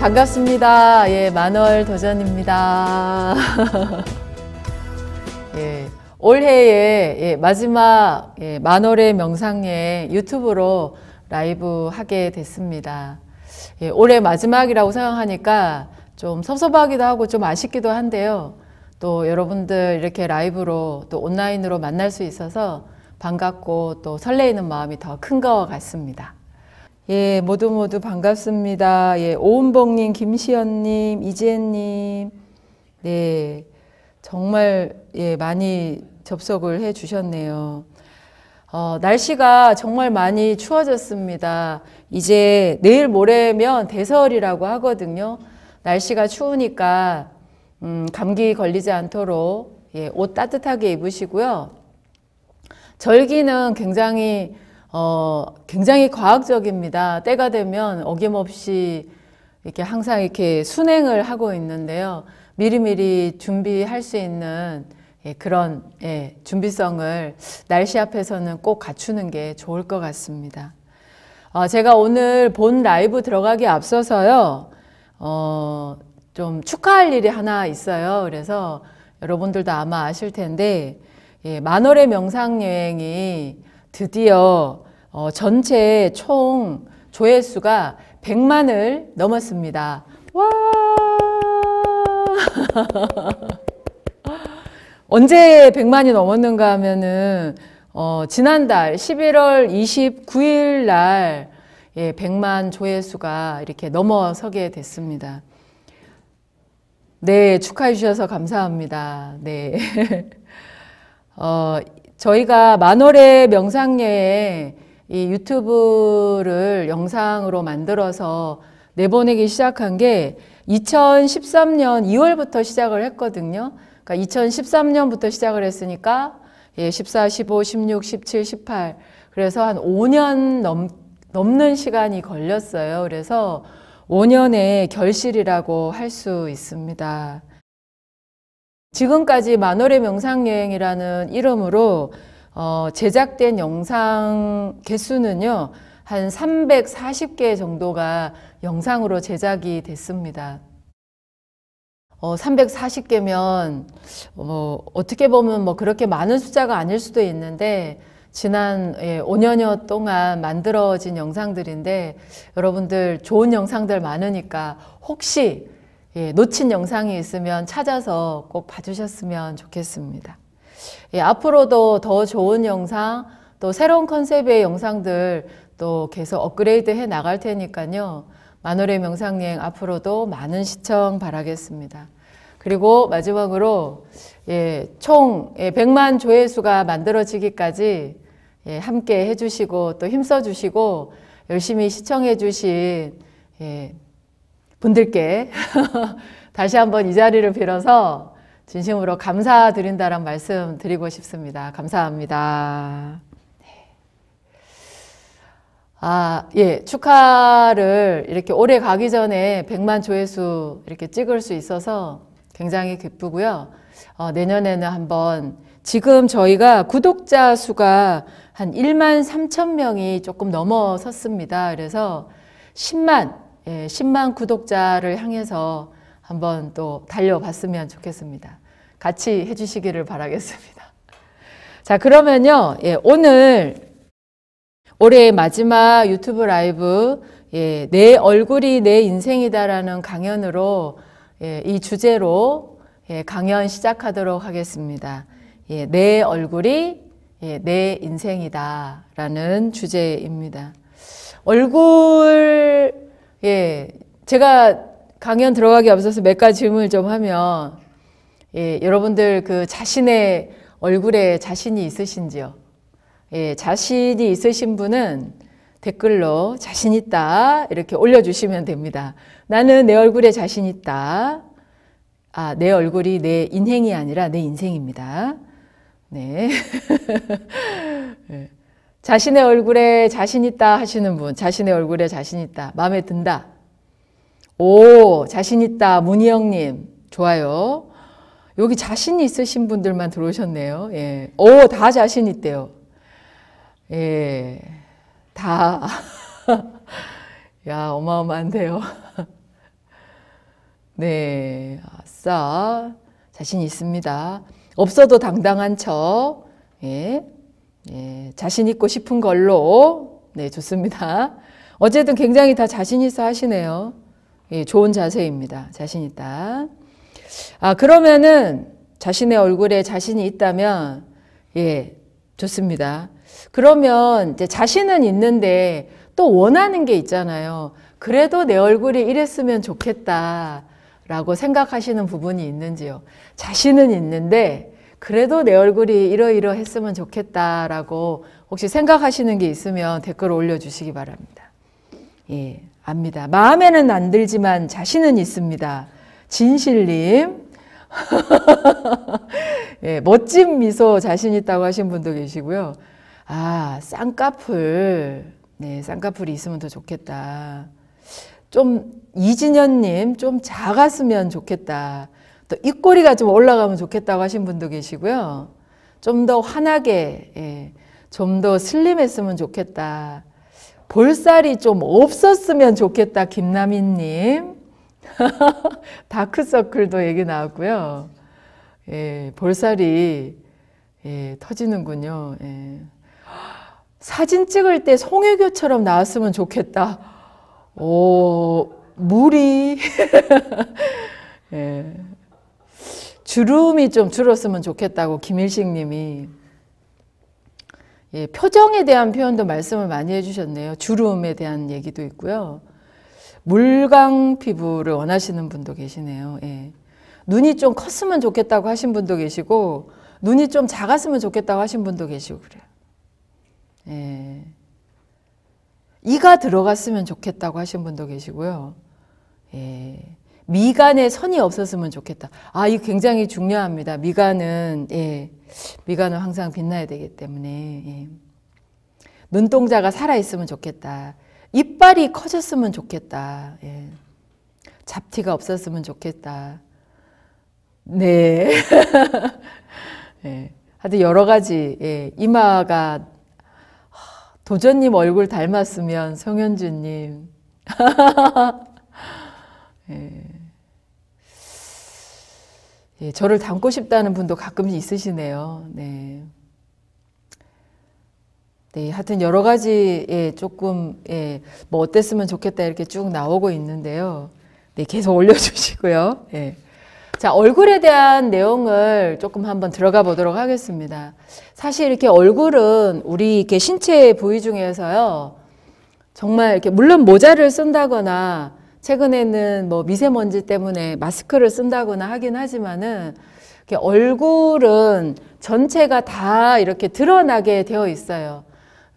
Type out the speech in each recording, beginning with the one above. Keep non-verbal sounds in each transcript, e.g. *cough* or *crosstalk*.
반갑습니다. 예, 만월 도전입니다. *laughs* 예, 올해의 예, 마지막 예, 만월의 명상에 유튜브로 라이브 하게 됐습니다. 예, 올해 마지막이라고 생각하니까 좀 섭섭하기도 하고 좀 아쉽기도 한데요. 또 여러분들 이렇게 라이브로 또 온라인으로 만날 수 있어서 반갑고 또 설레이는 마음이 더 큰 것 같습니다. 예, 모두 모두 반갑습니다. 예, 오은봉님, 김시연님, 이지혜님. 네, 정말 예, 많이 접속을 해 주셨네요. 어, 날씨가 정말 많이 추워졌습니다. 이제 내일 모레면 대설이라고 하거든요. 날씨가 추우니까 음, 감기 걸리지 않도록 예, 옷 따뜻하게 입으시고요. 절기는 굉장히 어, 굉장히 과학적입니다. 때가 되면 어김없이 이렇게 항상 이렇게 순행을 하고 있는데요. 미리미리 준비할 수 있는 예, 그런 예, 준비성을 날씨 앞에서는 꼭 갖추는 게 좋을 것 같습니다. 어, 제가 오늘 본 라이브 들어가기 앞서서요, 어, 좀 축하할 일이 하나 있어요. 그래서 여러분들도 아마 아실 텐데, 예, 만월의 명상 여행이 드디어 어, 전체 총 조회수가 100만을 넘었습니다. 와! *laughs* 언제 100만이 넘었는가 하면은 어, 지난달 11월 29일 날 예, 100만 조회수가 이렇게 넘어서게 됐습니다. 네, 축하해 주셔서 감사합니다. 네. *laughs* 어, 저희가 만월의 명상례에 이 유튜브를 영상으로 만들어서 내보내기 시작한 게 2013년 2월부터 시작을 했거든요. 그러니까 2013년부터 시작을 했으니까 예, 14, 15, 16, 17, 18 그래서 한 5년 넘, 넘는 시간이 걸렸어요. 그래서 5년의 결실이라고 할 수 있습니다. 지금까지 만월의 명상여행이라는 이름으로 어, 제작된 영상 개수는요, 한 340개 정도가 영상으로 제작이 됐습니다. 어, 340개면 어, 어떻게 보면 뭐 그렇게 많은 숫자가 아닐 수도 있는데 지난 예, 5년여 동안 만들어진 영상들인데 여러분들 좋은 영상들 많으니까 혹시 예, 놓친 영상이 있으면 찾아서 꼭 봐주셨으면 좋겠습니다. 예, 앞으로도 더 좋은 영상, 또 새로운 컨셉의 영상들 또 계속 업그레이드 해 나갈 테니까요. 만월의 명상여행 앞으로도 많은 시청 바라겠습니다. 그리고 마지막으로 예, 총 100만 예, 조회수가 만들어지기까지 예, 함께 해주시고 또 힘써주시고 열심히 시청해주신 예, 분들께 *laughs* 다시 한번 이 자리를 빌어서 진심으로 감사드린다는 말씀 드리고 싶습니다. 감사합니다. 네. 아, 예, 축하를 이렇게 오래 가기 전에 100만 조회수 이렇게 찍을 수 있어서 굉장히 기쁘고요. 어, 내년에는 한번 지금 저희가 구독자 수가 한 1만 3천 명이 조금 넘어섰습니다. 그래서 10만 10만 예, 구독자를 향해서 한번 또 달려봤으면 좋겠습니다. 같이 해주시기를 바라겠습니다. *laughs* 자, 그러면요. 예, 오늘 올해 마지막 유튜브 라이브 예, 내 얼굴이 내 인생이다라는 강연으로 예, 이 주제로 예, 강연 시작하도록 하겠습니다. 예, 내 얼굴이 예, 내 인생이다라는 주제입니다. 얼굴 예, 제가 강연 들어가기 앞서서 몇 가지 질문을 좀 하면, 예, 여러분들 그 자신의 얼굴에 자신이 있으신지요? 예, 자신이 있으신 분은 댓글로 자신 있다 이렇게 올려주시면 됩니다. 나는 내 얼굴에 자신 있다. 아, 내 얼굴이 내 인행이 아니라 내 인생입니다. 네. 네. *laughs* 자신의 얼굴에 자신 있다 하시는 분, 자신의 얼굴에 자신 있다. 마음에 든다. 오, 자신 있다. 문희영님. 좋아요. 여기 자신 있으신 분들만 들어오셨네요. 예. 오, 다 자신 있대요. 예. 다. *laughs* 야, 어마어마한데요. *laughs* 네. 아싸. 자신 있습니다. 없어도 당당한 척. 예. 예, 자신 있고 싶은 걸로 네 좋습니다. 어쨌든 굉장히 다 자신 있어 하시네요. 예, 좋은 자세입니다. 자신 있다. 아 그러면은 자신의 얼굴에 자신이 있다면 예 좋습니다. 그러면 이제 자신은 있는데 또 원하는 게 있잖아요. 그래도 내 얼굴이 이랬으면 좋겠다. 라고 생각하시는 부분이 있는지요. 자신은 있는데 그래도 내 얼굴이 이러이러했으면 좋겠다라고 혹시 생각하시는 게 있으면 댓글 올려주시기 바랍니다. 예, 압니다. 마음에는 안 들지만 자신은 있습니다. 진실님. *laughs* 예, 멋진 미소 자신 있다고 하신 분도 계시고요. 아, 쌍꺼풀. 네, 쌍꺼풀이 있으면 더 좋겠다. 좀 이진현님 좀 작았으면 좋겠다. 또 입꼬리가 좀 올라가면 좋겠다고 하신 분도 계시고요. 좀 더 환하게, 예, 좀 더 슬림했으면 좋겠다. 볼살이 좀 없었으면 좋겠다, 김남인님. *laughs* 다크서클도 얘기 나왔고요. 예, 볼살이 예, 터지는군요. 예. 사진 찍을 때 송혜교처럼 나왔으면 좋겠다. 오, 물이. *laughs* 예. 주름이 좀 줄었으면 좋겠다고 김일식 님이 예, 표정에 대한 표현도 말씀을 많이 해주셨네요. 주름에 대한 얘기도 있고요. 물광 피부를 원하시는 분도 계시네요. 예. 눈이 좀 컸으면 좋겠다고 하신 분도 계시고 눈이 좀 작았으면 좋겠다고 하신 분도 계시고 그래요. 예. 이가 들어갔으면 좋겠다고 하신 분도 계시고요. 예. 미간에 선이 없었으면 좋겠다. 아, 이 굉장히 중요합니다. 미간은, 예, 미간은 항상 빛나야 되기 때문에, 예. 눈동자가 살아있으면 좋겠다. 이빨이 커졌으면 좋겠다. 예. 잡티가 없었으면 좋겠다. 네. *laughs* 예. 하여튼 여러 가지, 예. 이마가 도전님 얼굴 닮았으면 성현주님. *laughs* 예. 예, 저를 닮고 싶다는 분도 가끔씩 있으시네요. 네. 네, 하여튼 여러 가지 예, 조금 예, 뭐 어땠으면 좋겠다 이렇게 쭉 나오고 있는데요. 네, 계속 올려주시고요. 예. 자, 얼굴에 대한 내용을 조금 한번 들어가 보도록 하겠습니다. 사실 이렇게 얼굴은 우리 이렇게 신체 부위 중에서요. 정말 이렇게 물론 모자를 쓴다거나 최근에는 뭐 미세먼지 때문에 마스크를 쓴다거나 하긴 하지만은 얼굴은 전체가 다 이렇게 드러나게 되어 있어요.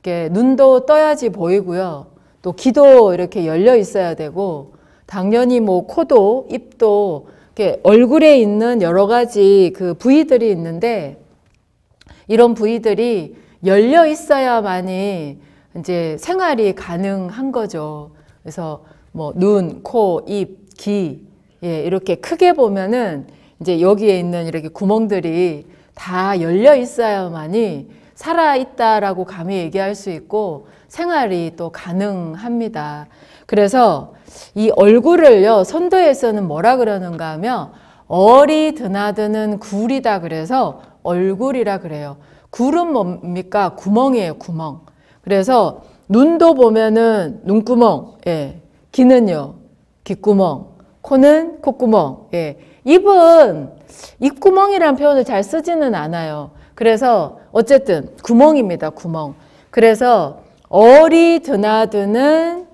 이렇게 눈도 떠야지 보이고요. 또 귀도 이렇게 열려 있어야 되고 당연히 뭐 코도 입도 이렇게 얼굴에 있는 여러 가지 그 부위들이 있는데 이런 부위들이 열려 있어야만이 이제 생활이 가능한 거죠. 그래서 뭐 눈, 코, 입, 귀 예, 이렇게 크게 보면은 이제 여기에 있는 이렇게 구멍들이 다 열려 있어야만이 살아 있다라고 감히 얘기할 수 있고 생활이 또 가능합니다. 그래서 이 얼굴을요 선도에서는 뭐라 그러는가 하면 얼이 드나드는 굴이다 그래서 얼굴이라 그래요. 굴은 뭡니까? 구멍이에요, 구멍. 그래서 눈도 보면은 눈구멍, 예, 귀는요, 귓구멍. 코는 콧구멍. 예. 입은 입구멍이란 표현을 잘 쓰지는 않아요. 그래서 어쨌든 구멍입니다. 구멍. 그래서 얼이 드나드는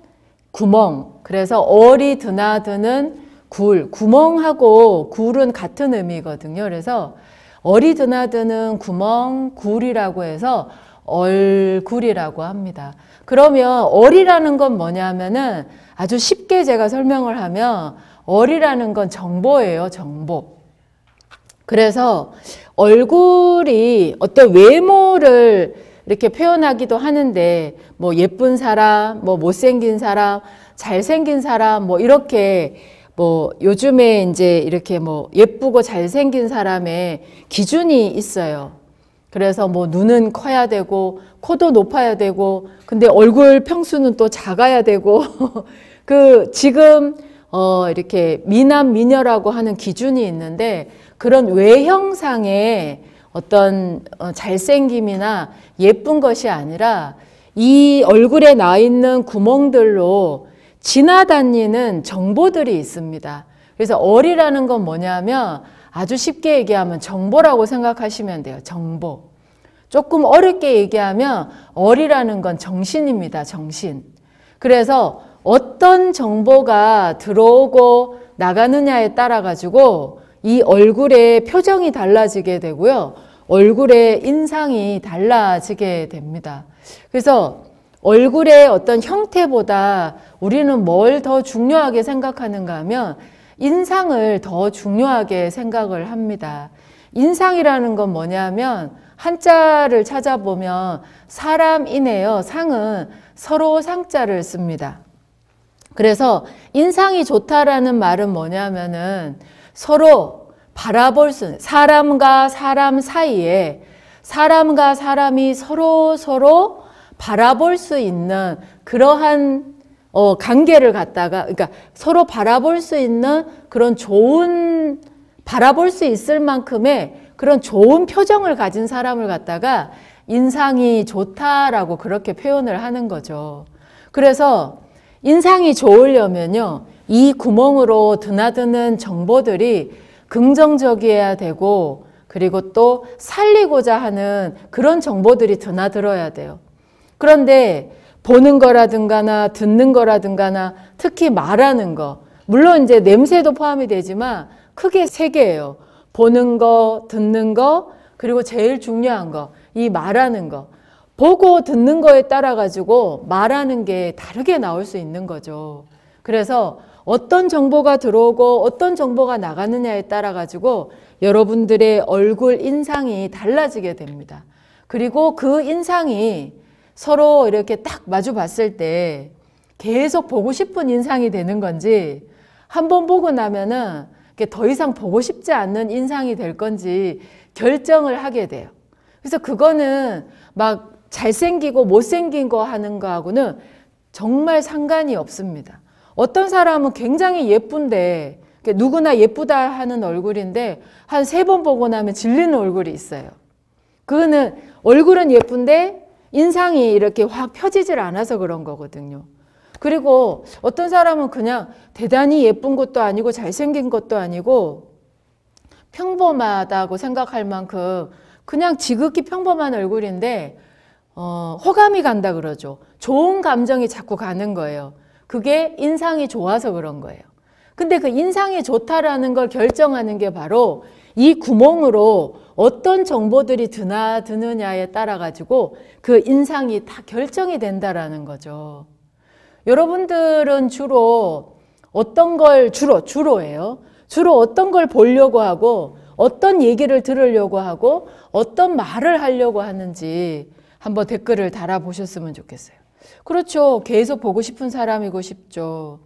구멍. 그래서 얼이 드나드는 굴. 구멍하고 굴은 같은 의미거든요. 그래서 얼이 드나드는 구멍, 굴이라고 해서 얼굴이라고 합니다. 그러면 어리라는 건 뭐냐 하면은 아주 쉽게 제가 설명을 하면 어리라는 건 정보예요, 정보. 그래서 얼굴이 어떤 외모를 이렇게 표현하기도 하는데 뭐 예쁜 사람, 뭐 못생긴 사람, 잘생긴 사람 뭐 이렇게 뭐 요즘에 이제 이렇게 뭐 예쁘고 잘생긴 사람의 기준이 있어요. 그래서 뭐 눈은 커야 되고 코도 높아야 되고 근데 얼굴 평수는 또 작아야 되고 *laughs* 그 지금 어 이렇게 미남 미녀라고 하는 기준이 있는데 그런 외형상의 어떤 어, 잘생김이나 예쁜 것이 아니라 이 얼굴에 나 있는 구멍들로 지나다니는 정보들이 있습니다. 그래서 어리라는건 뭐냐면 아주 쉽게 얘기하면 정보라고 생각하시면 돼요. 정보. 조금 어렵게 얘기하면 어리라는 건 정신입니다. 정신. 그래서 어떤 정보가 들어오고 나가느냐에 따라 가지고 이 얼굴의 표정이 달라지게 되고요. 얼굴의 인상이 달라지게 됩니다. 그래서 얼굴의 어떤 형태보다 우리는 뭘 더 중요하게 생각하는가 하면 인상을 더 중요하게 생각을 합니다. 인상이라는 건 뭐냐면 한자를 찾아보면 사람이네요. 상은 서로 상자를 씁니다. 그래서 인상이 좋다라는 말은 뭐냐면은 서로 바라볼 수 사람과 사람 사이에 사람과 사람이 서로 서로 바라볼 수 있는 그러한 어, 관계를 갖다가, 그러니까 서로 바라볼 수 있는 그런 좋은, 바라볼 수 있을 만큼의 그런 좋은 표정을 가진 사람을 갖다가 인상이 좋다라고 그렇게 표현을 하는 거죠. 그래서 인상이 좋으려면요, 이 구멍으로 드나드는 정보들이 긍정적이어야 되고, 그리고 또 살리고자 하는 그런 정보들이 드나들어야 돼요. 그런데 보는 거라든가나 듣는 거라든가나 특히 말하는 거 물론 이제 냄새도 포함이 되지만 크게 세 개예요. 보는 거, 듣는 거, 그리고 제일 중요한 거, 이 말하는 거. 보고 듣는 거에 따라 가지고 말하는 게 다르게 나올 수 있는 거죠. 그래서 어떤 정보가 들어오고 어떤 정보가 나가느냐에 따라 가지고 여러분들의 얼굴 인상이 달라지게 됩니다. 그리고 그 인상이 서로 이렇게 딱 마주 봤을 때 계속 보고 싶은 인상이 되는 건지 한 번 보고 나면은 더 이상 보고 싶지 않는 인상이 될 건지 결정을 하게 돼요. 그래서 그거는 막 잘생기고 못생긴 거 하는 거하고는 정말 상관이 없습니다. 어떤 사람은 굉장히 예쁜데 누구나 예쁘다 하는 얼굴인데 한 세 번 보고 나면 질리는 얼굴이 있어요. 그거는 얼굴은 예쁜데 인상이 이렇게 확 펴지질 않아서 그런 거거든요. 그리고 어떤 사람은 그냥 대단히 예쁜 것도 아니고 잘생긴 것도 아니고 평범하다고 생각할 만큼 그냥 지극히 평범한 얼굴인데 어, 호감이 간다 그러죠. 좋은 감정이 자꾸 가는 거예요. 그게 인상이 좋아서 그런 거예요. 근데 그 인상이 좋다라는 걸 결정하는 게 바로 이 구멍으로 어떤 정보들이 드나드느냐에 따라 가지고 그 인상이 다 결정이 된다라는 거죠. 여러분들은 주로 어떤 걸 주로 주로예요. 주로 어떤 걸 보려고 하고 어떤 얘기를 들으려고 하고 어떤 말을 하려고 하는지 한번 댓글을 달아보셨으면 좋겠어요. 그렇죠. 계속 보고 싶은 사람이고 싶죠.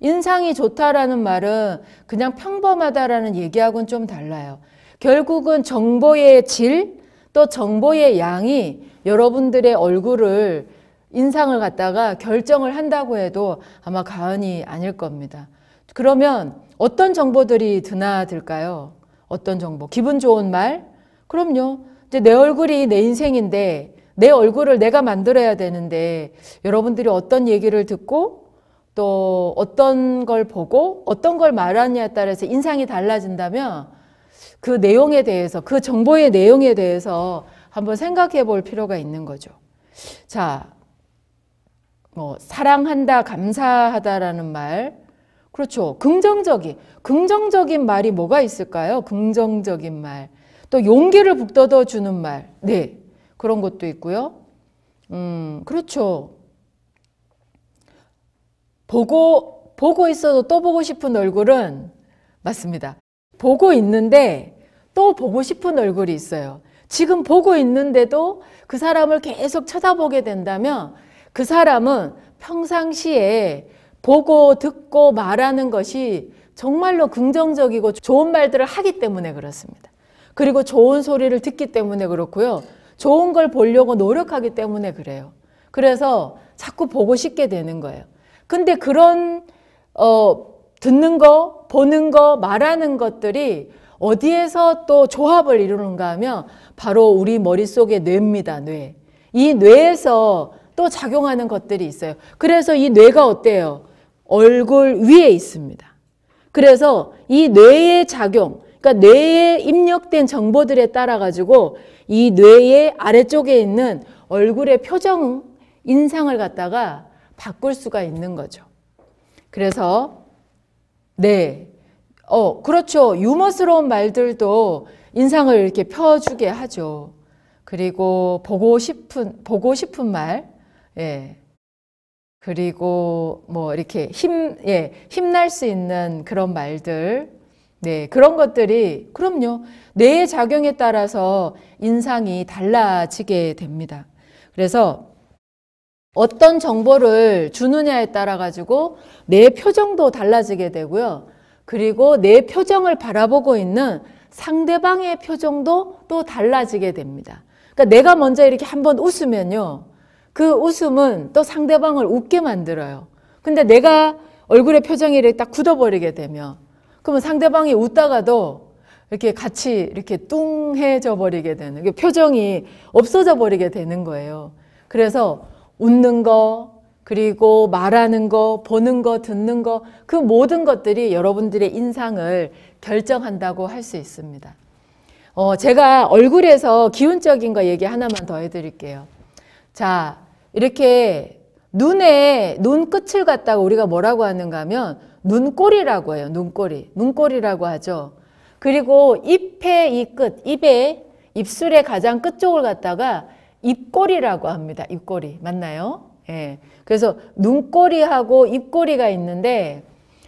인상이 좋다라는 말은 그냥 평범하다라는 얘기하고는 좀 달라요. 결국은 정보의 질, 또 정보의 양이 여러분들의 얼굴을 인상을 갖다가 결정을 한다고 해도 아마 과언이 아닐 겁니다. 그러면 어떤 정보들이 드나들까요? 어떤 정보? 기분 좋은 말? 그럼요. 이제 내 얼굴이 내 인생인데 내 얼굴을 내가 만들어야 되는데 여러분들이 어떤 얘기를 듣고 또 어떤 걸 보고 어떤 걸 말하느냐에 따라서 인상이 달라진다면 그 내용에 대해서 그 정보의 내용에 대해서 한번 생각해 볼 필요가 있는 거죠. 자, 뭐 사랑한다, 감사하다라는 말. 그렇죠. 긍정적인 긍정적인 말이 뭐가 있을까요? 긍정적인 말. 또 용기를 북돋워 주는 말. 네. 그런 것도 있고요. 음, 그렇죠. 보고 보고 있어도 또 보고 싶은 얼굴은 맞습니다. 보고 있는데 또 보고 싶은 얼굴이 있어요. 지금 보고 있는데도 그 사람을 계속 쳐다보게 된다면 그 사람은 평상시에 보고 듣고 말하는 것이 정말로 긍정적이고 좋은 말들을 하기 때문에 그렇습니다. 그리고 좋은 소리를 듣기 때문에 그렇고요. 좋은 걸 보려고 노력하기 때문에 그래요. 그래서 자꾸 보고 싶게 되는 거예요. 근데 그런 어 듣는 거, 보는 거, 말하는 것들이 어디에서 또 조합을 이루는가 하면 바로 우리 머릿속의 뇌입니다. 뇌. 이 뇌에서 또 작용하는 것들이 있어요. 그래서 이 뇌가 어때요? 얼굴 위에 있습니다. 그래서 이 뇌의 작용, 그러니까 뇌에 입력된 정보들에 따라 가지고 이 뇌의 아래쪽에 있는 얼굴의 표정, 인상을 갖다가 바꿀 수가 있는 거죠. 그래서 네, 어, 그렇죠. 유머스러운 말들도 인상을 이렇게 펴주게 하죠. 그리고 보고 싶은, 보고 싶은 말, 예. 그리고 뭐 이렇게 힘, 예, 힘날 수 있는 그런 말들, 네, 그런 것들이, 그럼요. 뇌의 작용에 따라서 인상이 달라지게 됩니다. 그래서 어떤 정보를 주느냐에 따라 가지고 내 표정도 달라지게 되고요. 그리고 내 표정을 바라보고 있는 상대방의 표정도 또 달라지게 됩니다. 그러니까 내가 먼저 이렇게 한번 웃으면요. 그 웃음은 또 상대방을 웃게 만들어요. 근데 내가 얼굴의 표정이 이렇게 딱 굳어버리게 되면 그러면 상대방이 웃다가도 이렇게 같이 이렇게 뚱해져 버리게 되는 표정이 없어져 버리게 되는 거예요. 그래서 웃는 거, 그리고 말하는 거, 보는 거, 듣는 거, 그 모든 것들이 여러분들의 인상을 결정한다고 할 수 있습니다. 어, 제가 얼굴에서 기운적인 거 얘기 하나만 더 해드릴게요. 자, 이렇게 눈에, 눈 끝을 갖다가 우리가 뭐라고 하는가 하면 눈꼬리라고 해요. 눈꼬리. 눈꼬리라고 하죠. 그리고 입의 이 끝, 입에, 입술의 가장 끝쪽을 갖다가 입꼬리라고 합니다. 입꼬리. 맞나요? 예. 그래서 눈꼬리하고 입꼬리가 있는데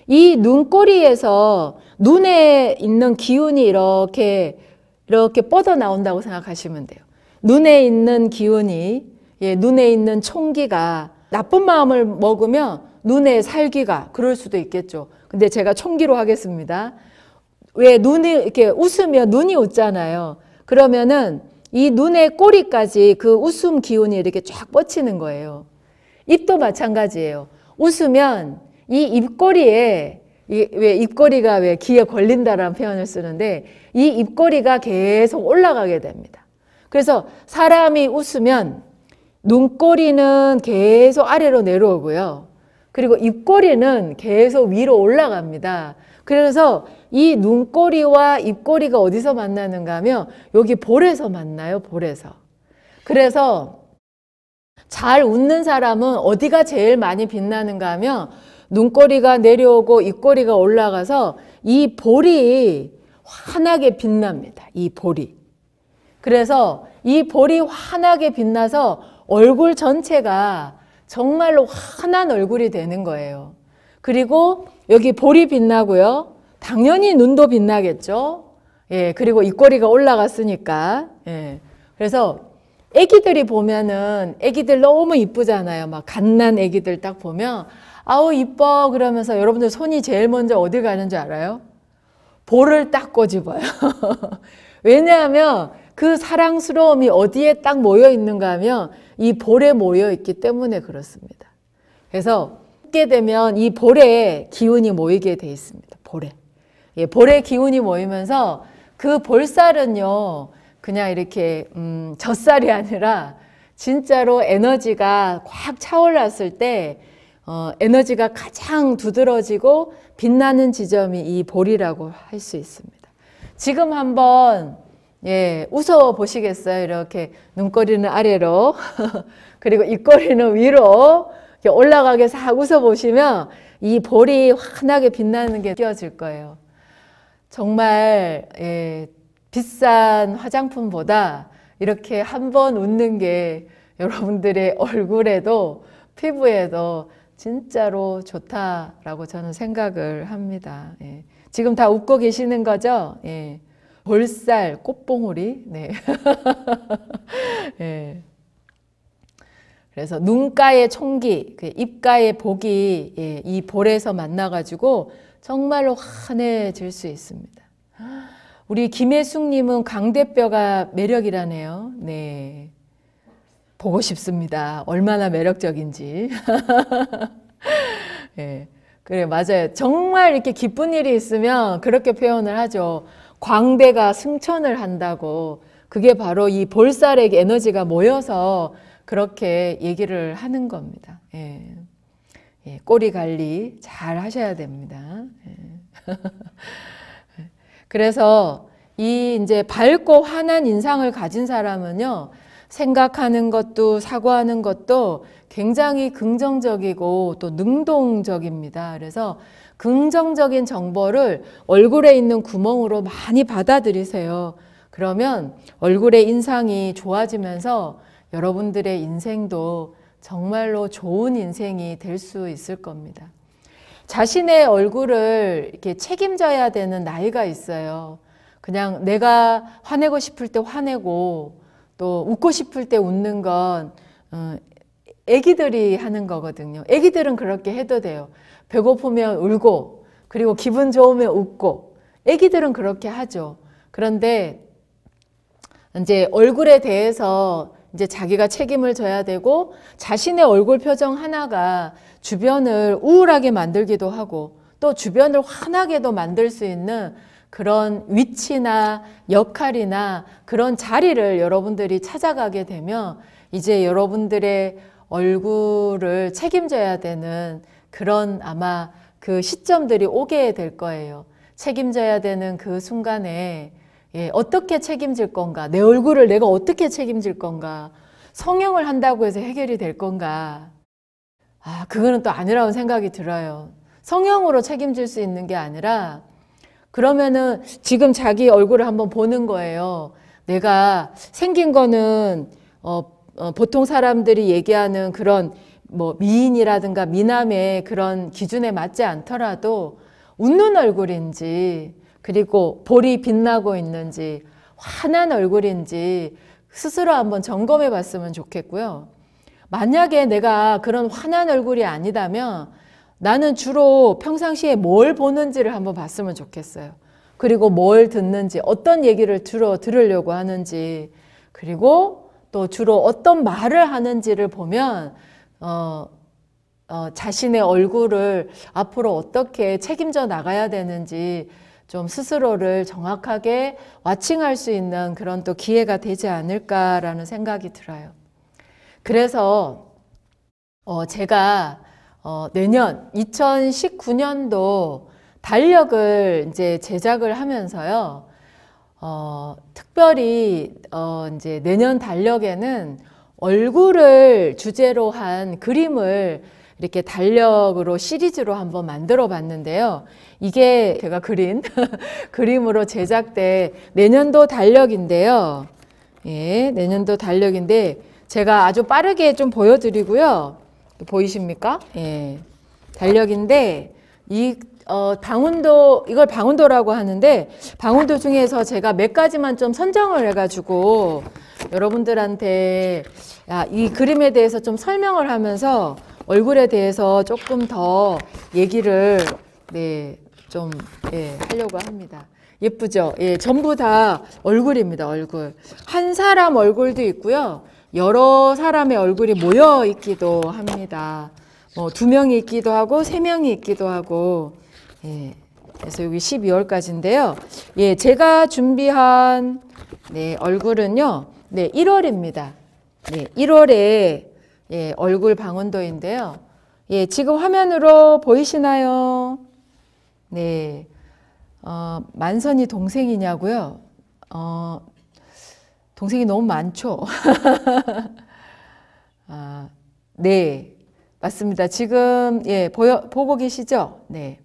이 눈꼬리에서 눈에 있는 기운이 이렇게 이렇게 뻗어 나온다고 생각하시면 돼요. 눈에 있는 기운이 예, 눈에 있는 총기가 나쁜 마음을 먹으면 눈에 살기가 그럴 수도 있겠죠. 근데 제가 총기로 하겠습니다. 왜 눈이 이렇게 웃으면 눈이 웃잖아요. 그러면은 이 눈의 꼬리까지 그 웃음 기운이 이렇게 쫙 뻗치는 거예요. 입도 마찬가지예요. 웃으면 이 입꼬리에 왜 입꼬리가 왜 귀에 걸린다라는 표현을 쓰는데 이 입꼬리가 계속 올라가게 됩니다. 그래서 사람이 웃으면 눈꼬리는 계속 아래로 내려오고요. 그리고 입꼬리는 계속 위로 올라갑니다. 그래서 이 눈꼬리와 입꼬리가 어디서 만나는가 하면 여기 볼에서 만나요, 볼에서. 그래서 잘 웃는 사람은 어디가 제일 많이 빛나는가 하면 눈꼬리가 내려오고 입꼬리가 올라가서 이 볼이 환하게 빛납니다. 이 볼이. 그래서 이 볼이 환하게 빛나서 얼굴 전체가 정말로 환한 얼굴이 되는 거예요. 그리고 여기 볼이 빛나고요. 당연히 눈도 빛나겠죠. 예, 그리고 입꼬리가 올라갔으니까. 예. 그래서 애기들이 보면은 애기들 너무 이쁘잖아요. 막 갓난 애기들 딱 보면 아우 이뻐 그러면서 여러분들 손이 제일 먼저 어디 가는 줄 알아요? 볼을 딱 꼬집어요. *laughs* 왜냐하면 그 사랑스러움이 어디에 딱 모여 있는가 하면 이 볼에 모여 있기 때문에 그렇습니다. 그래서 웃게 되면 이 볼에 기운이 모이게 돼 있습니다. 볼에. 예, 볼에 기운이 모이면서 그 볼살은요. 그냥 이렇게 음, 젖살이 아니라 진짜로 에너지가 꽉 차올랐을 때 어, 에너지가 가장 두드러지고 빛나는 지점이 이 볼이라고 할 수 있습니다. 지금 한번 예, 웃어 보시겠어요? 이렇게 눈꼬리는 아래로 *laughs* 그리고 입꼬리는 위로 올라가게 싹 웃어 보시면 이 볼이 환하게 빛나는 게 느껴질 거예요. 정말 예, 비싼 화장품보다 이렇게 한 번 웃는 게 여러분들의 *laughs* 얼굴에도 피부에도 진짜로 좋다라고 저는 생각을 합니다. 예. 지금 다 웃고 계시는 거죠? 예. 볼살, 꽃봉오리. 네. *laughs* 예. 그래서 눈가의 총기, 그 입가의 복이 예, 이 볼에서 만나가지고 정말로 환해질 수 있습니다. 우리 김혜숙님은 강대뼈가 매력이라네요. 네. 보고 싶습니다. 얼마나 매력적인지. 네. *laughs* 그래, 맞아요. 정말 이렇게 기쁜 일이 있으면 그렇게 표현을 하죠. 광대가 승천을 한다고. 그게 바로 이 볼살의 에너지가 모여서 그렇게 얘기를 하는 겁니다. 예. 예 꼬리 관리 잘 하셔야 됩니다. 예. *laughs* 그래서 이 이제 밝고 환한 인상을 가진 사람은요. 생각하는 것도 사고하는 것도 굉장히 긍정적이고 또 능동적입니다. 그래서 긍정적인 정보를 얼굴에 있는 구멍으로 많이 받아들이세요. 그러면 얼굴의 인상이 좋아지면서 여러분들의 인생도 정말로 좋은 인생이 될 수 있을 겁니다. 자신의 얼굴을 이렇게 책임져야 되는 나이가 있어요. 그냥 내가 화내고 싶을 때 화내고 또 웃고 싶을 때 웃는 건 아기들이 어, 하는 거거든요. 아기들은 그렇게 해도 돼요. 배고프면 울고 그리고 기분 좋으면 웃고 아기들은 그렇게 하죠. 그런데 이제 얼굴에 대해서 이제 자기가 책임을 져야 되고 자신의 얼굴 표정 하나가 주변을 우울하게 만들기도 하고 또 주변을 환하게도 만들 수 있는 그런 위치나 역할이나 그런 자리를 여러분들이 찾아가게 되면 이제 여러분들의 얼굴을 책임져야 되는 그런 아마 그 시점들이 오게 될 거예요. 책임져야 되는 그 순간에 예, 어떻게 책임질 건가? 내 얼굴을 내가 어떻게 책임질 건가? 성형을 한다고 해서 해결이 될 건가? 아, 그거는 또 아니라는 생각이 들어요. 성형으로 책임질 수 있는 게 아니라 그러면은 지금 자기 얼굴을 한번 보는 거예요. 내가 생긴 거는 어, 어, 보통 사람들이 얘기하는 그런 뭐 미인이라든가 미남의 그런 기준에 맞지 않더라도 웃는 얼굴인지 그리고 볼이 빛나고 있는지 환한 얼굴인지 스스로 한번 점검해 봤으면 좋겠고요. 만약에 내가 그런 환한 얼굴이 아니다면 나는 주로 평상시에 뭘 보는지를 한번 봤으면 좋겠어요. 그리고 뭘 듣는지, 어떤 얘기를 주로 들으려고 하는지, 그리고 또 주로 어떤 말을 하는지를 보면, 어, 어, 자신의 얼굴을 앞으로 어떻게 책임져 나가야 되는지 좀 스스로를 정확하게 와칭할 수 있는 그런 또 기회가 되지 않을까라는 생각이 들어요. 그래서 어 제가 어 내년 2019년도 달력을 이제 제작을 하면서요. 어 특별히 어 이제 내년 달력에는 얼굴을 주제로 한 그림을 이렇게 달력으로 시리즈로 한번 만들어 봤는데요. 이게 제가 그린 *laughs* 그림으로 제작된 내년도 달력인데요. 예, 내년도 달력인데 제가 아주 빠르게 좀 보여드리고요. 보이십니까? 예, 달력인데 이 어, 방운도 이걸 방운도라고 하는데 방운도 중에서 제가 몇 가지만 좀 선정을 해가지고 여러분들한테 야, 아, 이 그림에 대해서 좀 설명을 하면서 얼굴에 대해서 조금 더 얘기를 네, 좀 예, 하려고 합니다. 예쁘죠? 예, 전부 다 얼굴입니다. 얼굴. 한 사람 얼굴도 있고요. 여러 사람의 얼굴이 모여 있기도 합니다. 뭐 두 명이 있기도 하고 세 명이 있기도 하고. 예. 그래서 여기 12월까지인데요. 예, 제가 준비한 네, 얼굴은요. 네, 1월입니다. 네, 1월에 예, 얼굴 방언도인데요. 예, 지금 화면으로 보이시나요? 네. 어, 만선이 동생이냐고요? 어, 동생이 너무 많죠? *laughs* 아, 네. 맞습니다. 지금, 예, 보여, 보고 계시죠? 네.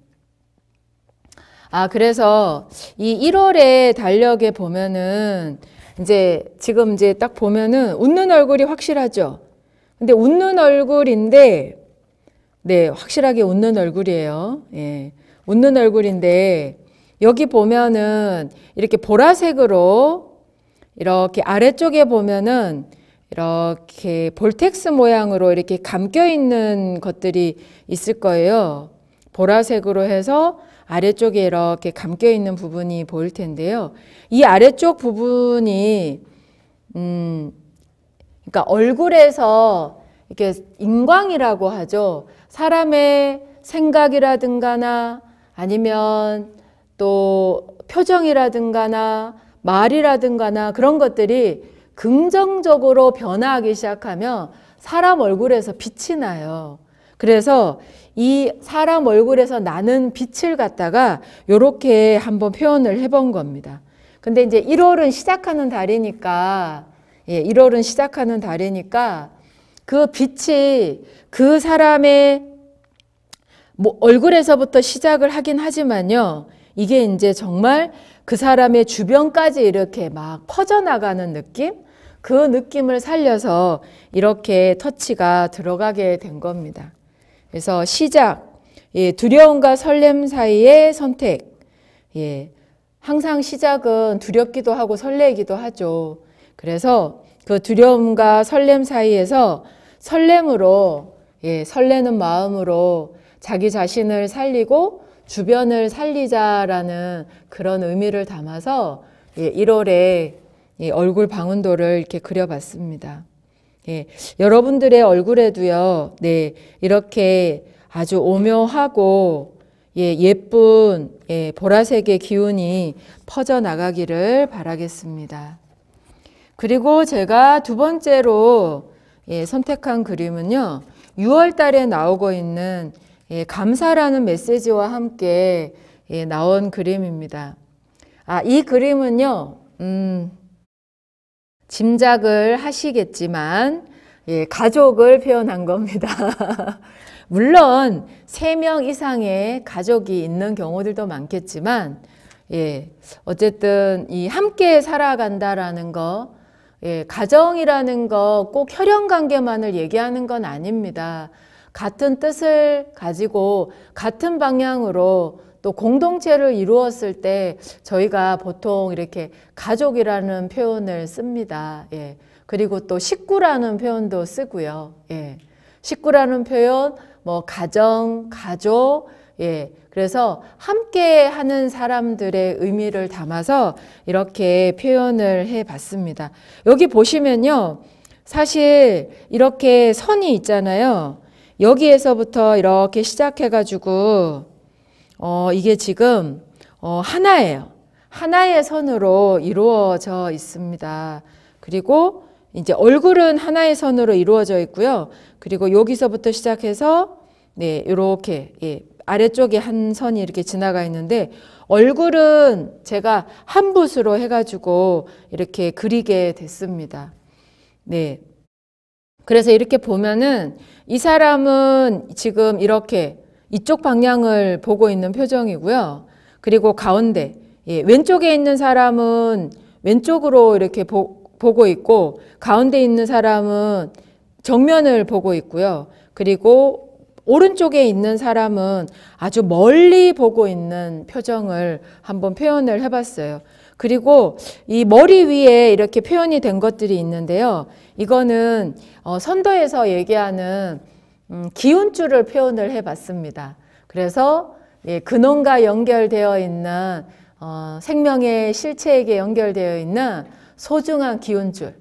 아, 그래서 이 1월의 달력에 보면은 이제 지금 이제 딱 보면은 웃는 얼굴이 확실하죠? 근데 웃는 얼굴인데, 네, 확실하게 웃는 얼굴이에요. 예. 웃는 얼굴인데 여기 보면은 이렇게 보라색으로 이렇게 아래쪽에 보면은 이렇게 볼텍스 모양으로 이렇게 감겨 있는 것들이 있을 거예요. 보라색으로 해서 아래쪽에 이렇게 감겨 있는 부분이 보일 텐데요. 이 아래쪽 부분이 음 그러니까 얼굴에서 이렇게 인광이라고 하죠. 사람의 생각이라든가나 아니면 또 표정이라든가나 말이라든가나 그런 것들이 긍정적으로 변화하기 시작하면 사람 얼굴에서 빛이 나요. 그래서 이 사람 얼굴에서 나는 빛을 갖다가 이렇게 한번 표현을 해본 겁니다. 근데 이제 1월은 시작하는 달이니까 예, 1월은 시작하는 달이니까 그 빛이 그 사람의 뭐 얼굴에서부터 시작을 하긴 하지만요. 이게 이제 정말 그 사람의 주변까지 이렇게 막 퍼져나가는 느낌? 그 느낌을 살려서 이렇게 터치가 들어가게 된 겁니다. 그래서 시작, 예, 두려움과 설렘 사이의 선택. 예, 항상 시작은 두렵기도 하고 설레기도 하죠. 그래서 그 두려움과 설렘 사이에서 설렘으로, 예, 설레는 마음으로 자기 자신을 살리고 주변을 살리자라는 그런 의미를 담아서 1월에 예, 얼굴 방운도를 이렇게 그려봤습니다. 예, 여러분들의 얼굴에도요, 네, 이렇게 아주 오묘하고 예, 예쁜 예, 보라색의 기운이 퍼져나가기를 바라겠습니다. 그리고 제가 두 번째로 예, 선택한 그림은요, 6월 달에 나오고 있는 예, 감사라는 메시지와 함께 예, 나온 그림입니다. 아, 이 그림은요, 음, 짐작을 하시겠지만, 예, 가족을 표현한 겁니다. *laughs* 물론, 3명 이상의 가족이 있는 경우들도 많겠지만, 예, 어쨌든, 이 함께 살아간다라는 거, 예, 가정이라는 거 꼭 혈연 관계만을 얘기하는 건 아닙니다. 같은 뜻을 가지고 같은 방향으로 또 공동체를 이루었을 때 저희가 보통 이렇게 가족이라는 표현을 씁니다. 예. 그리고 또 식구라는 표현도 쓰고요. 예. 식구라는 표현, 뭐 가정, 가족, 예. 그래서 함께 하는 사람들의 의미를 담아서 이렇게 표현을 해 봤습니다. 여기 보시면요. 사실 이렇게 선이 있잖아요. 여기에서부터 이렇게 시작해가지고, 어, 이게 지금, 어, 하나예요. 하나의 선으로 이루어져 있습니다. 그리고 이제 얼굴은 하나의 선으로 이루어져 있고요. 그리고 여기서부터 시작해서, 네, 요렇게, 예, 아래쪽에 한 선이 이렇게 지나가 있는데 얼굴은 제가 한 붓으로 해가지고 이렇게 그리게 됐습니다. 네. 그래서 이렇게 보면은 이 사람은 지금 이렇게 이쪽 방향을 보고 있는 표정이고요. 그리고 가운데 예, 왼쪽에 있는 사람은 왼쪽으로 이렇게 보, 보고 있고 가운데 있는 사람은 정면을 보고 있고요. 그리고 오른쪽에 있는 사람은 아주 멀리 보고 있는 표정을 한번 표현을 해봤어요. 그리고 이 머리 위에 이렇게 표현이 된 것들이 있는데요. 이거는 어, 선도에서 얘기하는 음, 기운줄을 표현을 해봤습니다. 그래서 예, 근원과 연결되어 있는 어, 생명의 실체에게 연결되어 있는 소중한 기운줄.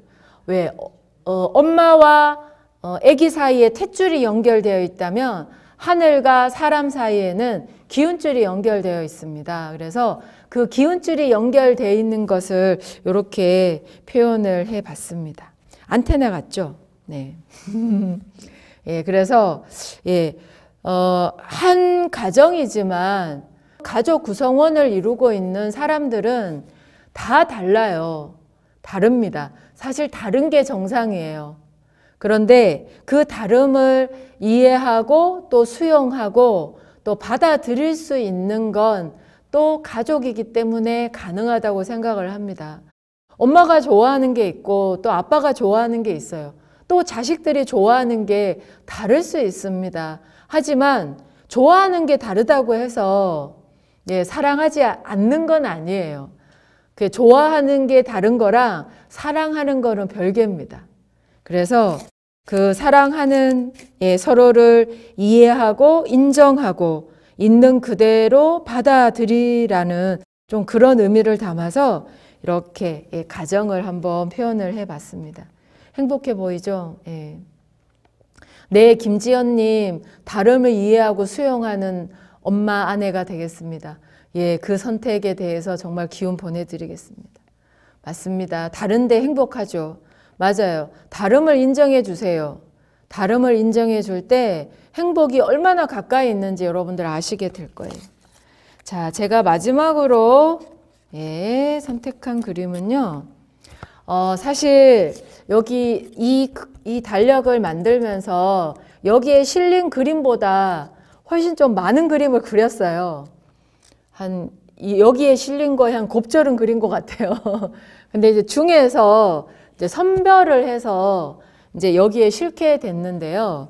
왜 어, 어 엄마와 어, 아기 사이에 탯줄이 연결되어 있다면 하늘과 사람 사이에는 기운줄이 연결되어 있습니다. 그래서 그 기운줄이 연결되어 있는 것을 이렇게 표현을 해 봤습니다. 안테나 같죠? 네. *laughs* 예, 그래서, 예, 어, 한 가정이지만 가족 구성원을 이루고 있는 사람들은 다 달라요. 다릅니다. 사실 다른 게 정상이에요. 그런데 그 다름을 이해하고 또 수용하고 또 받아들일 수 있는 건또 가족이기 때문에 가능하다고 생각을 합니다. 엄마가 좋아하는 게 있고 또 아빠가 좋아하는 게 있어요. 또 자식들이 좋아하는 게 다를 수 있습니다. 하지만 좋아하는 게 다르다고 해서 예, 사랑하지 않는 건 아니에요. 그 좋아하는 게 다른 거랑 사랑하는 거는 별개입니다. 그래서 그 사랑하는 예, 서로를 이해하고 인정하고 있는 그대로 받아들이라는 좀 그런 의미를 담아서 이렇게 예, 가정을 한번 표현을 해봤습니다. 행복해 보이죠? 예. 네, 김지연님, 다름을 이해하고 수용하는 엄마, 아내가 되겠습니다. 예, 그 선택에 대해서 정말 기운 보내드리겠습니다. 맞습니다. 다른데 행복하죠. 맞아요. 다름을 인정해 주세요. 다름을 인정해 줄 때 행복이 얼마나 가까이 있는지 여러분들 아시게 될 거예요. 자, 제가 마지막으로 예, 선택한 그림은요. 어, 사실 여기 이, 이 달력을 만들면서 여기에 실린 그림보다 훨씬 좀 많은 그림을 그렸어요. 한 여기에 실린 거에 한 곱절은 그린 것 같아요. *laughs* 근데 이제 중에서 이제 선별을 해서 이제 여기에 실게 됐는데요.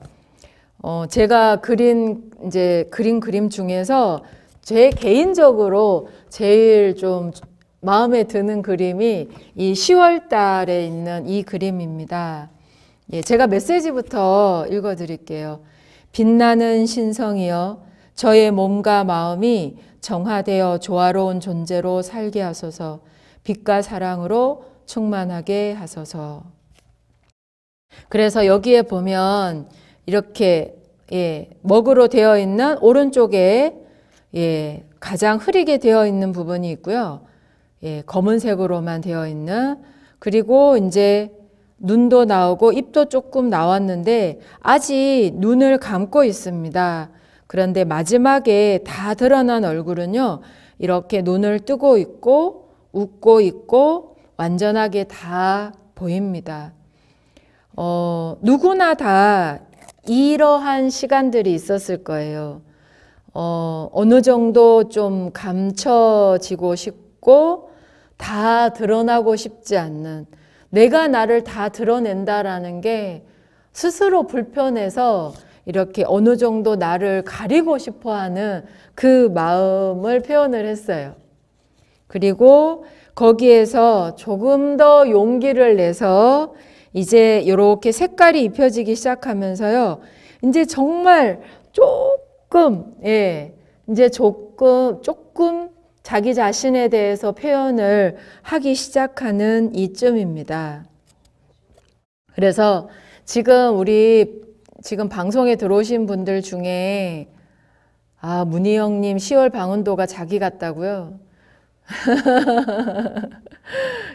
어, 제가 그린 이제 그린 그림 중에서 제 개인적으로 제일 좀 마음에 드는 그림이 이 10월 달에 있는 이 그림입니다. 예, 제가 메시지부터 읽어 드릴게요. 빛나는 신성이여 저의 몸과 마음이 정화되어 조화로운 존재로 살게 하소서 빛과 사랑으로 충만하게 하소서. 그래서 여기에 보면 이렇게 예, 먹으로 되어 있는 오른쪽에 예, 가장 흐리게 되어 있는 부분이 있고요. 예, 검은색으로만 되어 있는 그리고 이제 눈도 나오고 입도 조금 나왔는데 아직 눈을 감고 있습니다. 그런데 마지막에 다 드러난 얼굴은요. 이렇게 눈을 뜨고 있고 웃고 있고 완전하게 다 보입니다. 어, 누구나 다 이러한 시간들이 있었을 거예요. 어, 어느 정도 좀 감춰지고 싶고 다 드러나고 싶지 않는 내가 나를 다 드러낸다라는 게 스스로 불편해서 이렇게 어느 정도 나를 가리고 싶어 하는 그 마음을 표현을 했어요. 그리고 거기에서 조금 더 용기를 내서 이제 이렇게 색깔이 입혀지기 시작하면서요. 이제 정말 조금 예. 이제 조금 조금 자기 자신에 대해서 표현을 하기 시작하는 이쯤입니다. 그래서 지금 우리 지금 방송에 들어오신 분들 중에 아, 문희영님 10월 방언도가 자기 같다고요? *laughs*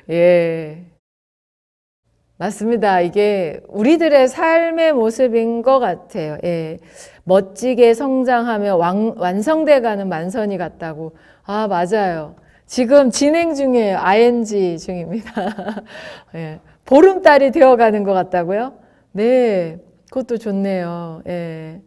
예. 맞습니다. 이게 우리들의 삶의 모습인 것 같아요. 예. 멋지게 성장하며 왕, 완성돼가는 만선이 같다고. 아, 맞아요. 지금 진행 중이에요. ing 중입니다. *laughs* 예. 보름달이 되어가는 것 같다고요? 네. 그것도 좋네요. 예.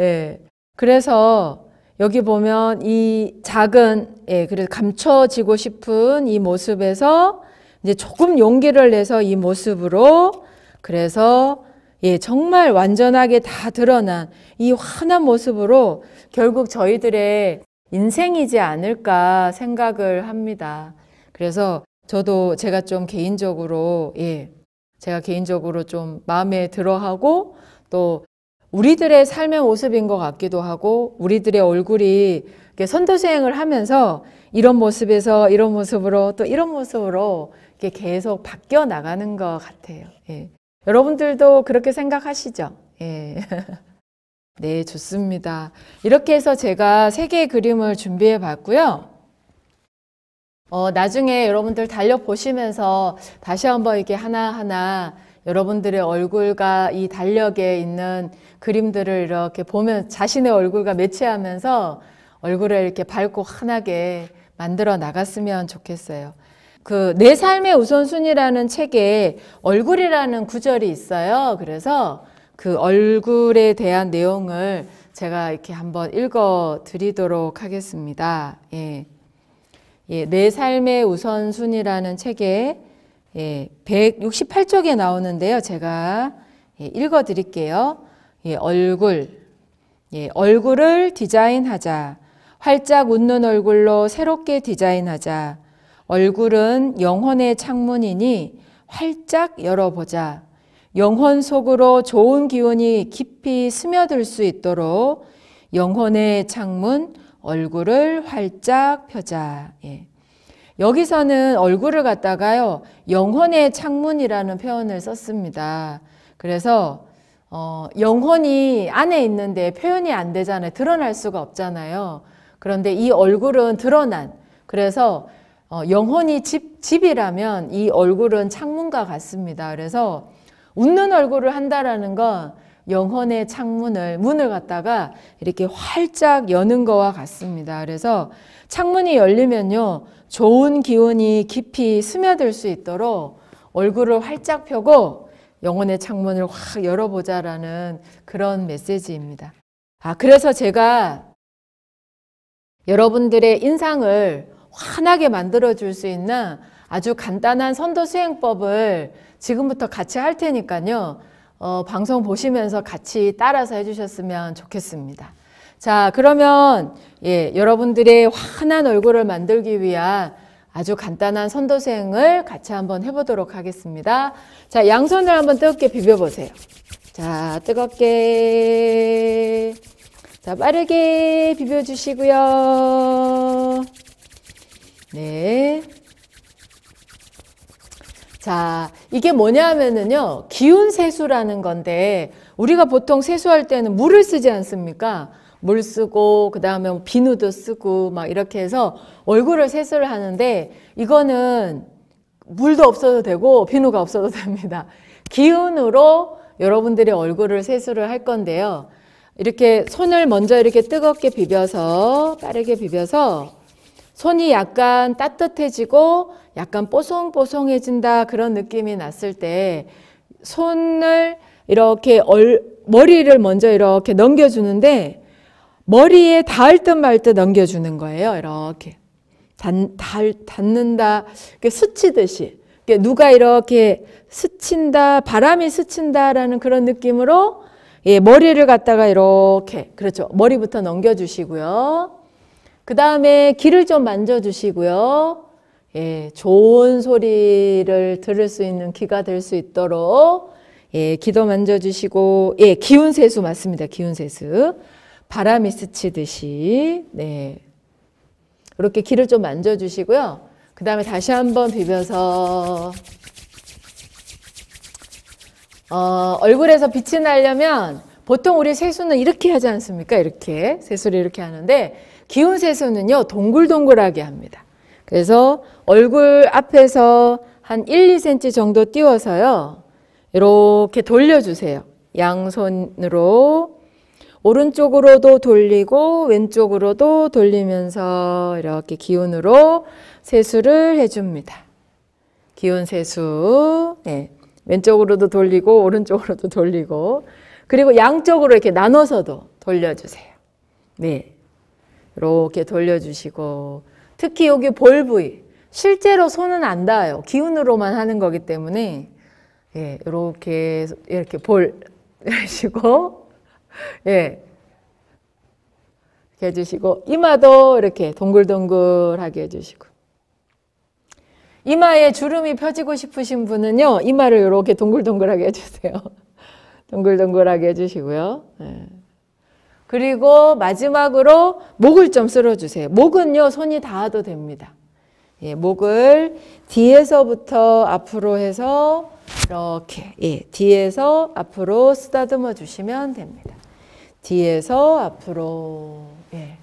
예. 그래서 여기 보면 이 작은, 예, 그래서 감춰지고 싶은 이 모습에서 이제 조금 용기를 내서 이 모습으로 그래서 예, 정말 완전하게 다 드러난 이 환한 모습으로 결국 저희들의 인생이지 않을까 생각을 합니다. 그래서 저도 제가 좀 개인적으로, 예, 제가 개인적으로 좀 마음에 들어 하고 또 우리들의 삶의 모습인 것 같기도 하고 우리들의 얼굴이 선도수행을 하면서 이런 모습에서 이런 모습으로 또 이런 모습으로 이게 계속 바뀌어 나가는 것 같아요. 예. 여러분들도 그렇게 생각하시죠? 예. *laughs* 네, 좋습니다. 이렇게 해서 제가 세 개의 그림을 준비해 봤고요. 어, 나중에 여러분들 달려보시면서 다시 한번 이게 하나하나 여러분들의 얼굴과 이 달력에 있는 그림들을 이렇게 보면 자신의 얼굴과 매치하면서 얼굴을 이렇게 밝고 환하게 만들어 나갔으면 좋겠어요. 그내 삶의 우선순위라는 책에 얼굴이라는 구절이 있어요. 그래서 그 얼굴에 대한 내용을 제가 이렇게 한번 읽어 드리도록 하겠습니다. 예. 예, 내 삶의 우선순위라는 책에 예, 168쪽에 나오는데요. 제가 예, 읽어 드릴게요. 예, 얼굴. 예, 얼굴을 디자인하자. 활짝 웃는 얼굴로 새롭게 디자인하자. 얼굴은 영혼의 창문이니 활짝 열어보자. 영혼 속으로 좋은 기운이 깊이 스며들 수 있도록 영혼의 창문 얼굴을 활짝 펴자. 예. 여기서는 얼굴을 갖다가요, 영혼의 창문이라는 표현을 썼습니다. 그래서, 어, 영혼이 안에 있는데 표현이 안 되잖아요. 드러날 수가 없잖아요. 그런데 이 얼굴은 드러난, 그래서 어, 영혼이 집, 집이라면 이 얼굴은 창문과 같습니다. 그래서 웃는 얼굴을 한다라는 건 영혼의 창문을, 문을 갖다가 이렇게 활짝 여는 거와 같습니다. 그래서 창문이 열리면요, 좋은 기운이 깊이 스며들 수 있도록 얼굴을 활짝 펴고 영혼의 창문을 확 열어보자라는 그런 메시지입니다. 아, 그래서 제가 여러분들의 인상을 환하게 만들어줄 수 있는 아주 간단한 선도 수행법을 지금부터 같이 할 테니까요. 어, 방송 보시면서 같이 따라서 해주셨으면 좋겠습니다. 자, 그러면 예, 여러분들의 환한 얼굴을 만들기 위한 아주 간단한 선도 수행을 같이 한번 해보도록 하겠습니다. 자, 양손을 한번 뜨겁게 비벼보세요. 자, 뜨겁게. 자, 빠르게 비벼주시고요. 네. 자, 이게 뭐냐 면은요 기운 세수라는 건데, 우리가 보통 세수할 때는 물을 쓰지 않습니까? 물 쓰고, 그 다음에 뭐 비누도 쓰고, 막 이렇게 해서 얼굴을 세수를 하는데, 이거는 물도 없어도 되고, 비누가 없어도 *laughs* 됩니다. 기운으로 여러분들의 얼굴을 세수를 할 건데요. 이렇게 손을 먼저 이렇게 뜨겁게 비벼서, 빠르게 비벼서, 손이 약간 따뜻해지고 약간 뽀송뽀송해진다 그런 느낌이 났을 때 손을 이렇게 얼, 머리를 먼저 이렇게 넘겨주는데 머리에 닿을 듯 말 듯 넘겨주는 거예요. 이렇게 닿, 닿, 닿는다 이게 스치듯이 누가 이렇게 스친다 바람이 스친다라는 그런 느낌으로 예, 머리를 갖다가 이렇게 그렇죠. 머리부터 넘겨주시고요. 그 다음에 귀를 좀 만져주시고요. 예, 좋은 소리를 들을 수 있는 귀가 될 수 있도록 예, 기도 만져주시고 예, 기운 세수 맞습니다. 기운 세수. 바람이 스치듯이 네. 이렇게 귀를 좀 만져주시고요. 그 다음에 다시 한번 비벼서 어, 얼굴에서 빛이 나려면 보통 우리 세수는 이렇게 하지 않습니까? 이렇게 세수를 이렇게 하는데 기운 세수는요, 동글동글하게 합니다. 그래서 얼굴 앞에서 한 1, 2cm 정도 띄워서요, 이렇게 돌려주세요. 양손으로 오른쪽으로도 돌리고 왼쪽으로도 돌리면서 이렇게 기운으로 세수를 해줍니다. 기운 세수. 네. 왼쪽으로도 돌리고 오른쪽으로도 돌리고 그리고 양쪽으로 이렇게 나눠서도 돌려주세요. 네. 이렇게 돌려주시고 특히 여기 볼 부위 실제로 손은 안 닿아요. 기운으로만 하는 거기 때문에 예, 이렇게 이렇게 볼 하시고 *laughs* 예. 해주시고 이마도 이렇게 동글동글하게 해주시고 이마에 주름이 펴지고 싶으신 분은요 이마를 이렇게 동글동글하게 해주세요. *laughs* 동글동글하게 해주시고요. 예. 그리고 마지막으로 목을 좀 쓸어주세요. 목은요, 손이 닿아도 됩니다. 예, 목을 뒤에서부터 앞으로 해서 이렇게, 예, 뒤에서 앞으로 쓰다듬어 주시면 됩니다. 뒤에서 앞으로, 예.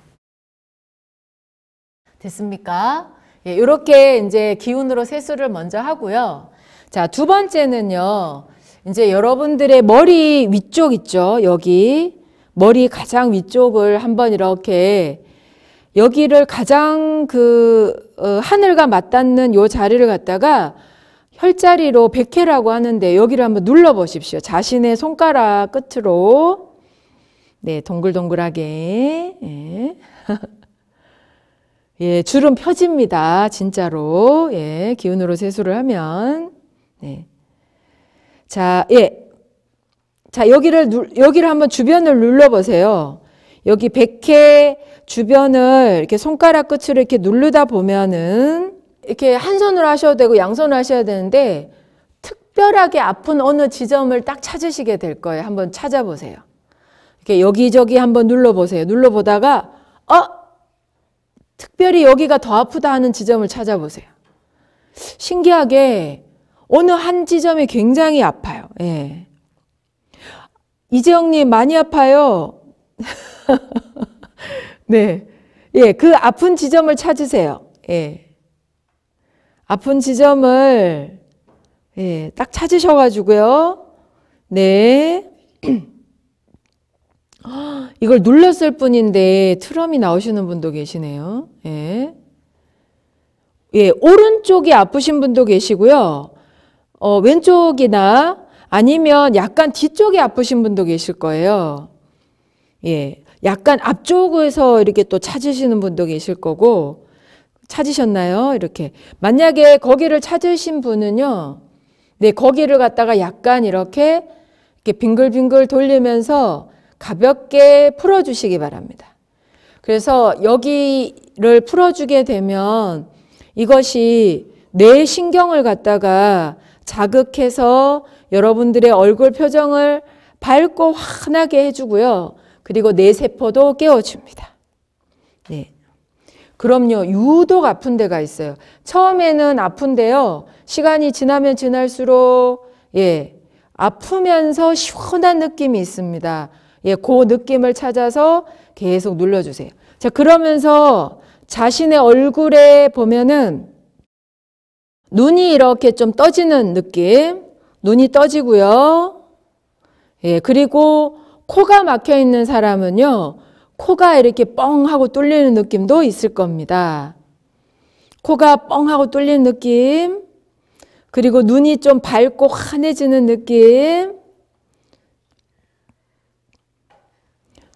됐습니까? 예, 이렇게 이제 기운으로 세수를 먼저 하고요. 자, 두 번째는요, 이제 여러분들의 머리 위쪽 있죠? 여기. 머리 가장 위쪽을 한번 이렇게 여기를 가장 그 어, 하늘과 맞닿는 요 자리를 갖다가 혈자리로 백회라고 하는데 여기를 한번 눌러 보십시오. 자신의 손가락 끝으로 네 동글동글하게 예. *laughs* 예 주름 펴집니다. 진짜로 예 기운으로 세수를 하면 네. 자, 예. 자, 여기를, 누, 여기를 한번 주변을 눌러보세요. 여기 백회 주변을 이렇게 손가락 끝으로 이렇게 누르다 보면은 이렇게 한 손으로 하셔도 되고 양손으로 하셔야 되는데 특별하게 아픈 어느 지점을 딱 찾으시게 될 거예요. 한번 찾아보세요. 이렇게 여기저기 한번 눌러보세요. 눌러보다가, 어! 특별히 여기가 더 아프다 하는 지점을 찾아보세요. 신기하게 어느 한 지점이 굉장히 아파요. 예. 이재영님 많이 아파요. *laughs* 네. 예, 그 아픈 지점을 찾으세요. 예. 아픈 지점을, 예, 딱 찾으셔가지고요. 네. *clears throat* 이걸 눌렀을 뿐인데 트럼이 나오시는 분도 계시네요. 예. 예, 오른쪽이 아프신 분도 계시고요. 어, 왼쪽이나 아니면 약간 뒤쪽이 아프신 분도 계실 거예요. 예. 약간 앞쪽에서 이렇게 또 찾으시는 분도 계실 거고, 찾으셨나요? 이렇게. 만약에 거기를 찾으신 분은요, 네, 거기를 갖다가 약간 이렇게, 이렇게 빙글빙글 돌리면서 가볍게 풀어주시기 바랍니다. 그래서 여기를 풀어주게 되면 이것이 뇌 신경을 갖다가 자극해서 여러분들의 얼굴 표정을 밝고 환하게 해주고요. 그리고 내 세포도 깨워줍니다. 네. 그럼요. 유독 아픈 데가 있어요. 처음에는 아픈데요. 시간이 지나면 지날수록 예. 아프면서 시원한 느낌이 있습니다. 예, 그 느낌을 찾아서 계속 눌러 주세요. 자, 그러면서 자신의 얼굴에 보면은 눈이 이렇게 좀 떠지는 느낌. 눈이 떠지고요. 예, 그리고 코가 막혀 있는 사람은요. 코가 이렇게 뻥 하고 뚫리는 느낌도 있을 겁니다. 코가 뻥 하고 뚫리는 느낌. 그리고 눈이 좀 밝고 환해지는 느낌.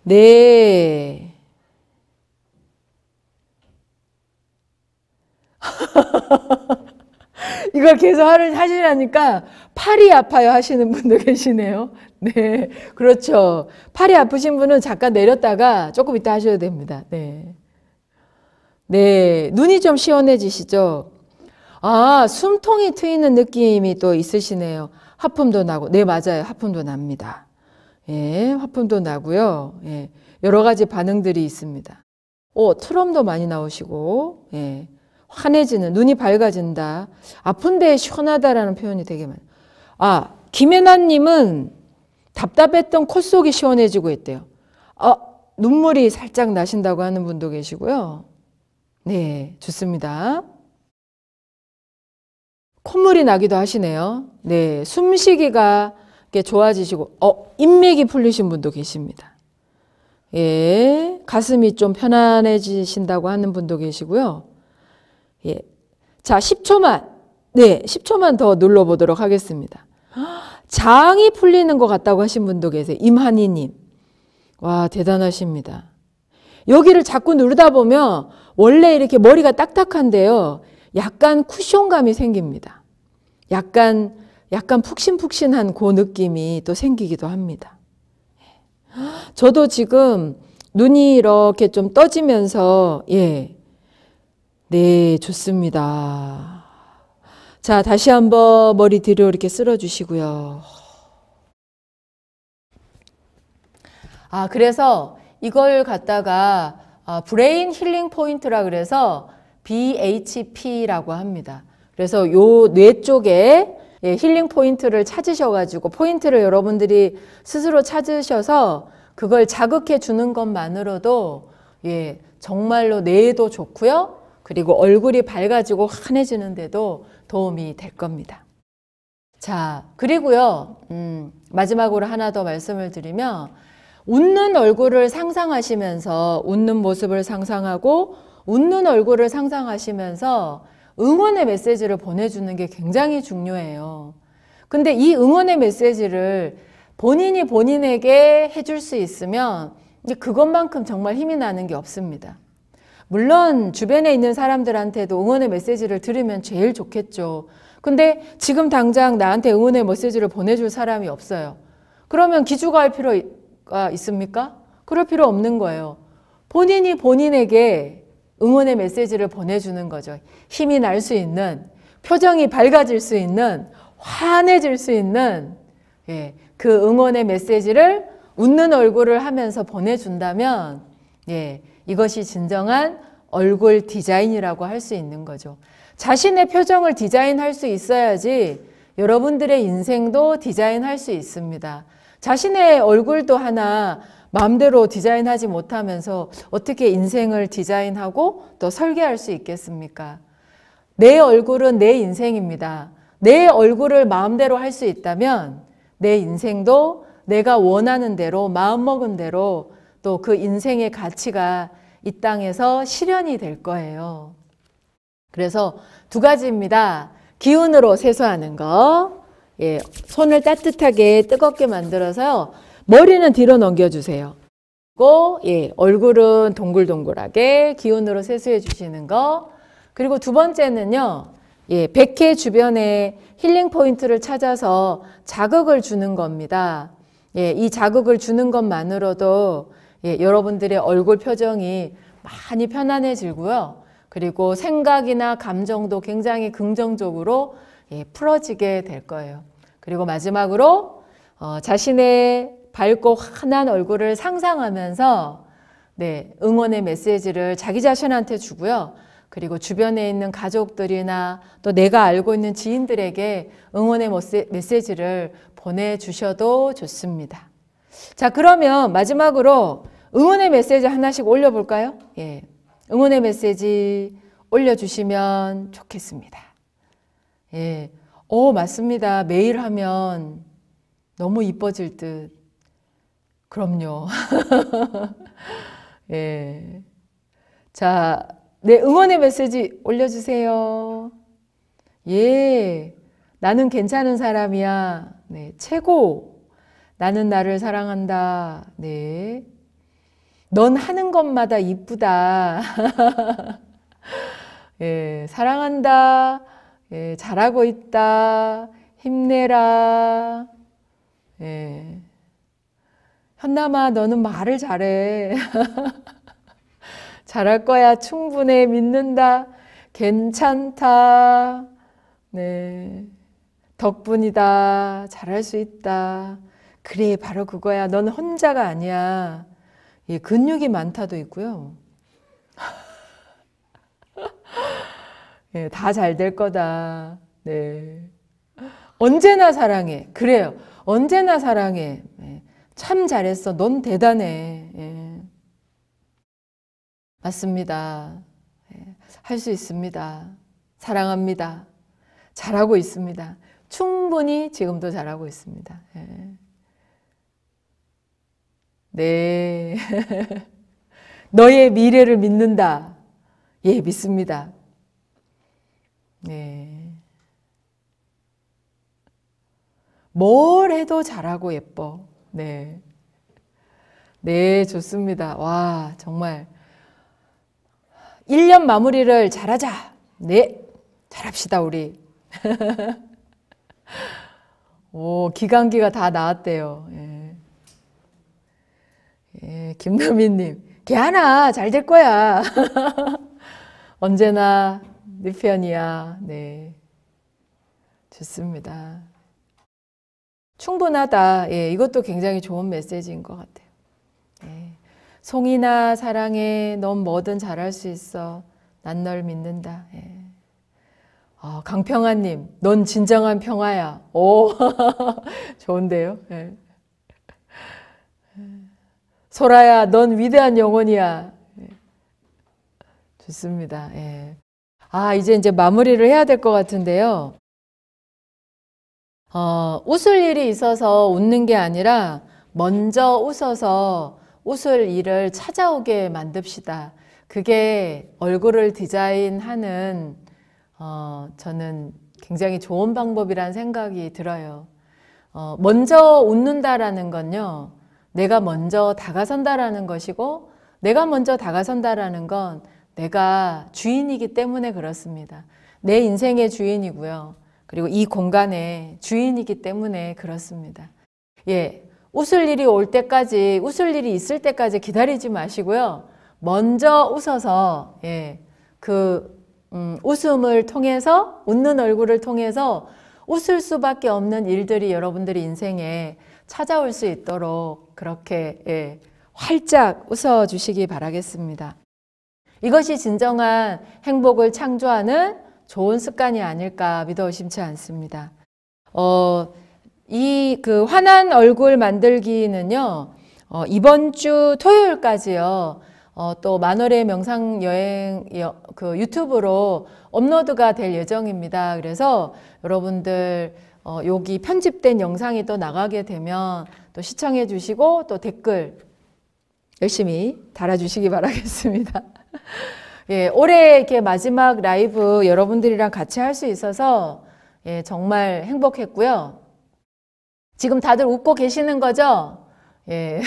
네. *laughs* 이걸 계속 하시려니까 팔이 아파요 하시는 분도 계시네요. 네, 그렇죠. 팔이 아프신 분은 잠깐 내렸다가 조금 이따 하셔야 됩니다. 네, 네, 눈이 좀 시원해지시죠. 아, 숨통이 트이는 느낌이 또 있으시네요. 하품도 나고, 네 맞아요, 하품도 납니다. 예, 화품도 나고요. 예, 여러 가지 반응들이 있습니다. 오, 트럼도 많이 나오시고, 예, 환해지는 눈이 밝아진다. 아픈데 시원하다라는 표현이 되게 많아. 아 김혜나님은 답답했던 코 속이 시원해지고 있대요. 아 눈물이 살짝 나신다고 하는 분도 계시고요. 네 좋습니다. 콧물이 나기도 하시네요. 네 숨쉬기가 좋아지시고 어 인맥이 풀리신 분도 계십니다. 예 가슴이 좀 편안해지신다고 하는 분도 계시고요. 예. 자, 10초만. 네, 10초만 더 눌러보도록 하겠습니다. 장이 풀리는 것 같다고 하신 분도 계세요. 임한이님. 와, 대단하십니다. 여기를 자꾸 누르다 보면 원래 이렇게 머리가 딱딱한데요. 약간 쿠션감이 생깁니다. 약간, 약간 푹신푹신한 그 느낌이 또 생기기도 합니다. 저도 지금 눈이 이렇게 좀 떠지면서, 예, 네, 좋습니다. 자, 다시 한번 머리 뒤로 이렇게 쓸어 주시고요. 아, 그래서 이걸 갖다가 아, 브레인 힐링 포인트라 그래서 BHP라고 합니다. 그래서 요 뇌 쪽에 예, 힐링 포인트를 찾으셔가지고 포인트를 여러분들이 스스로 찾으셔서 그걸 자극해 주는 것만으로도 예, 정말로 뇌에도 좋고요. 그리고 얼굴이 밝아지고 환해지는데도 도움이 될 겁니다. 자, 그리고요, 음, 마지막으로 하나 더 말씀을 드리면, 웃는 얼굴을 상상하시면서, 웃는 모습을 상상하고, 웃는 얼굴을 상상하시면서 응원의 메시지를 보내주는 게 굉장히 중요해요. 근데 이 응원의 메시지를 본인이 본인에게 해줄 수 있으면 그것만큼 정말 힘이 나는 게 없습니다. 물론 주변에 있는 사람들한테도 응원의 메시지를 들으면 제일 좋겠죠. 근데 지금 당장 나한테 응원의 메시지를 보내줄 사람이 없어요. 그러면 기주가 할 필요가 있습니까? 그럴 필요 없는 거예요. 본인이 본인에게 응원의 메시지를 보내주는 거죠. 힘이 날 수 있는, 표정이 밝아질 수 있는, 환해질 수 있는 예, 그 응원의 메시지를 웃는 얼굴을 하면서 보내준다면 예, 이것이 진정한 얼굴 디자인이라고 할 수 있는 거죠. 자신의 표정을 디자인할 수 있어야지 여러분들의 인생도 디자인할 수 있습니다. 자신의 얼굴도 하나 마음대로 디자인하지 못하면서 어떻게 인생을 디자인하고 또 설계할 수 있겠습니까? 내 얼굴은 내 인생입니다. 내 얼굴을 마음대로 할 수 있다면 내 인생도 내가 원하는 대로 마음먹은 대로 또그 인생의 가치가 이 땅에서 실현이 될 거예요. 그래서 두 가지입니다. 기운으로 세수하는 거. 예, 손을 따뜻하게 뜨겁게 만들어서요. 머리는 뒤로 넘겨주세요. 고, 예, 얼굴은 동글동글하게 기운으로 세수해 주시는 거. 그리고 두 번째는요. 예, 백해 주변에 힐링 포인트를 찾아서 자극을 주는 겁니다. 예, 이 자극을 주는 것만으로도 예, 여러분들의 얼굴 표정이 많이 편안해지고요. 그리고 생각이나 감정도 굉장히 긍정적으로 예, 풀어지게 될 거예요. 그리고 마지막으로 어, 자신의 밝고 환한 얼굴을 상상하면서 네, 응원의 메시지를 자기 자신한테 주고요. 그리고 주변에 있는 가족들이나 또 내가 알고 있는 지인들에게 응원의 메시지를 보내주셔도 좋습니다. 자, 그러면 마지막으로 응원의 메시지 하나씩 올려볼까요? 예. 응원의 메시지 올려주시면 좋겠습니다. 예. 오, 어, 맞습니다. 매일 하면 너무 이뻐질 듯. 그럼요. *laughs* 예. 자, 네, 응원의 메시지 올려주세요. 예. 나는 괜찮은 사람이야. 네, 최고. 나는 나를 사랑한다. 네. 넌 하는 것마다 이쁘다. *laughs* 예, 사랑한다. 예, 잘하고 있다. 힘내라. 예. 현남아, 너는 말을 잘해. *laughs* 잘할 거야. 충분해. 믿는다. 괜찮다. 네. 덕분이다. 잘할 수 있다. 그래, 바로 그거야. 넌 혼자가 아니야. 예, 근육이 많다도 있고요. *laughs* 예, 다 잘 될 거다. 네. 언제나 사랑해. 그래요. 언제나 사랑해. 예, 참 잘했어. 넌 대단해. 예. 맞습니다. 예, 할 수 있습니다. 사랑합니다. 잘하고 있습니다. 충분히 지금도 잘하고 있습니다. 예. 네. *laughs* 너의 미래를 믿는다. 예, 믿습니다. 네. 뭘 해도 잘하고 예뻐. 네. 네, 좋습니다. 와, 정말. 1년 마무리를 잘하자. 네, 잘합시다, 우리. *laughs* 오, 기간기가 다 나왔대요. 예. 예, 김남희님, 개 하나 잘 될 거야. *laughs* 언제나 네 편이야. 네. 좋습니다. 충분하다. 예, 이것도 굉장히 좋은 메시지인 것 같아요. 예. 송이나 사랑해. 넌 뭐든 잘할 수 있어. 난 널 믿는다. 예. 어, 강평아님, 넌 진정한 평화야. 오, *laughs* 좋은데요? 예. 소라야, 넌 위대한 영혼이야. 예. 좋습니다. 예. 아, 이제 이제 마무리를 해야 될 것 같은데요. 어, 웃을 일이 있어서 웃는 게 아니라 먼저 웃어서 웃을 일을 찾아오게 만듭시다. 그게 얼굴을 디자인하는 어, 저는 굉장히 좋은 방법이란 생각이 들어요. 어, 먼저 웃는다라는 건요. 내가 먼저 다가선다라는 것이고 내가 먼저 다가선다라는 건 내가 주인이기 때문에 그렇습니다. 내 인생의 주인이고요. 그리고 이 공간의 주인이기 때문에 그렇습니다. 예. 웃을 일이 올 때까지, 웃을 일이 있을 때까지 기다리지 마시고요. 먼저 웃어서, 예. 그, 음, 웃음을 통해서, 웃는 얼굴을 통해서 웃을 수밖에 없는 일들이 여러분들의 인생에 찾아올 수 있도록 그렇게 예, 활짝 웃어 주시기 바라겠습니다. 이것이 진정한 행복을 창조하는 좋은 습관이 아닐까 믿어 의심치 않습니다. 어, 이 그 환한 얼굴 만들기는요, 어, 이번 주 토요일까지요, 어, 또 만월의 명상 여행 여, 그 유튜브로 업로드가 될 예정입니다. 그래서 여러분들 어, 여기 편집된 영상이 또 나가게 되면 또 시청해 주시고 또 댓글 열심히 달아주시기 바라겠습니다. *laughs* 예, 올해 이렇게 마지막 라이브 여러분들이랑 같이 할 수 있어서 예, 정말 행복했고요. 지금 다들 웃고 계시는 거죠? 예.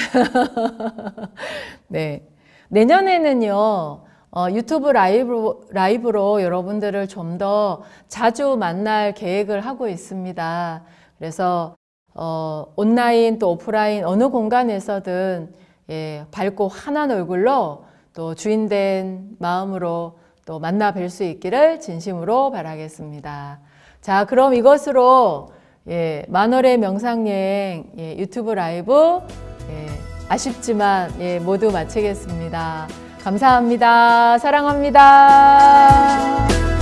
*laughs* 네. 내년에는요, 어, 유튜브 라이브, 라이브로 여러분들을 좀 더 자주 만날 계획을 하고 있습니다. 그래서 어, 온라인 또 오프라인 어느 공간에서든 예, 밝고 환한 얼굴로 또 주인된 마음으로 또 만나 뵐 수 있기를 진심으로 바라겠습니다. 자, 그럼 이것으로 예, 만월의 명상여행 예, 유튜브 라이브 예, 아쉽지만 예, 모두 마치겠습니다. 감사합니다. 사랑합니다.